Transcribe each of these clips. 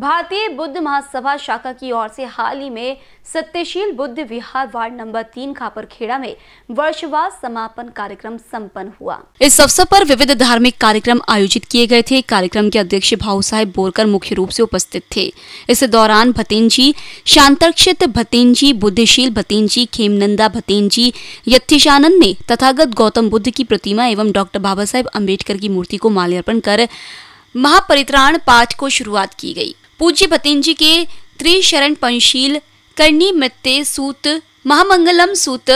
भारतीय बुद्ध महासभा शाखा की ओर से हाल ही में सत्यशील बुद्ध विहार वार्ड नंबर तीन खापरखेड़ा में वर्षवास समापन कार्यक्रम संपन्न हुआ इस अवसर पर विविध धार्मिक कार्यक्रम आयोजित किए गए थे कार्यक्रम के अध्यक्ष भाऊ साहेब बोरकर मुख्य रूप से उपस्थित थे इस दौरान भतीन जी शांतरक्षित भतीन जी बुद्धिशील भतीन जी खेमनंदा भतीन जी यथिशानंद ने तथागत गौतम बुद्ध की प्रतिमा एवं डॉक्टर बाबा साहेब अम्बेडकर की मूर्ति को माल्यार्पण कर महापरित्राण पाठ को शुरुआत की गई पूज्य जी के त्रिशरण पंशील करणी मृत्य सूत महामंगलम सूत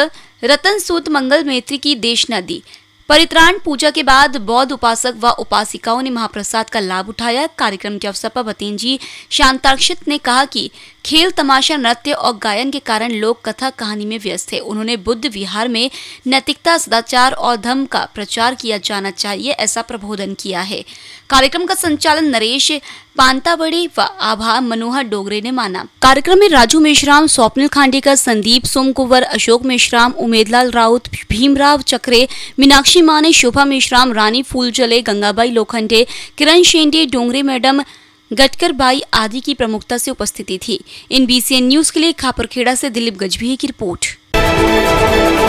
रतन सूत मंगल मैत्री की देश नदी परित्राण पूजा के बाद बौद्ध उपासक व उपासिकाओं ने महाप्रसाद का लाभ उठाया कार्यक्रम के अवसर पर भतीन जी शांताक्षित ने कहा कि खेल तमाशा नृत्य और गायन के कारण लोक कथा कहानी में व्यस्त थे उन्होंने बुद्ध विहार में नैतिकता सदाचार और धर्म का प्रचार किया जाना चाहिए ऐसा प्रबोधन किया है कार्यक्रम का संचालन नरेश पांताबड़े व आभा मनोहर डोगरे ने माना कार्यक्रम में राजू मेश्राम स्वप्निल खांडेकर संदीप सोमकुवर अशोक मेश्राम उमेदलाल राउत भीमराव चक्रे मीनाक्षी माने शोभा मेश्राम रानी फूलचले गंगाबाई लोखंडे किरण शेंडे डोंगरे मैडम गटकर बाई आदि की प्रमुखता से उपस्थिति थी इन बी न्यूज के लिए खापरखेड़ा से दिलीप गजभी की रिपोर्ट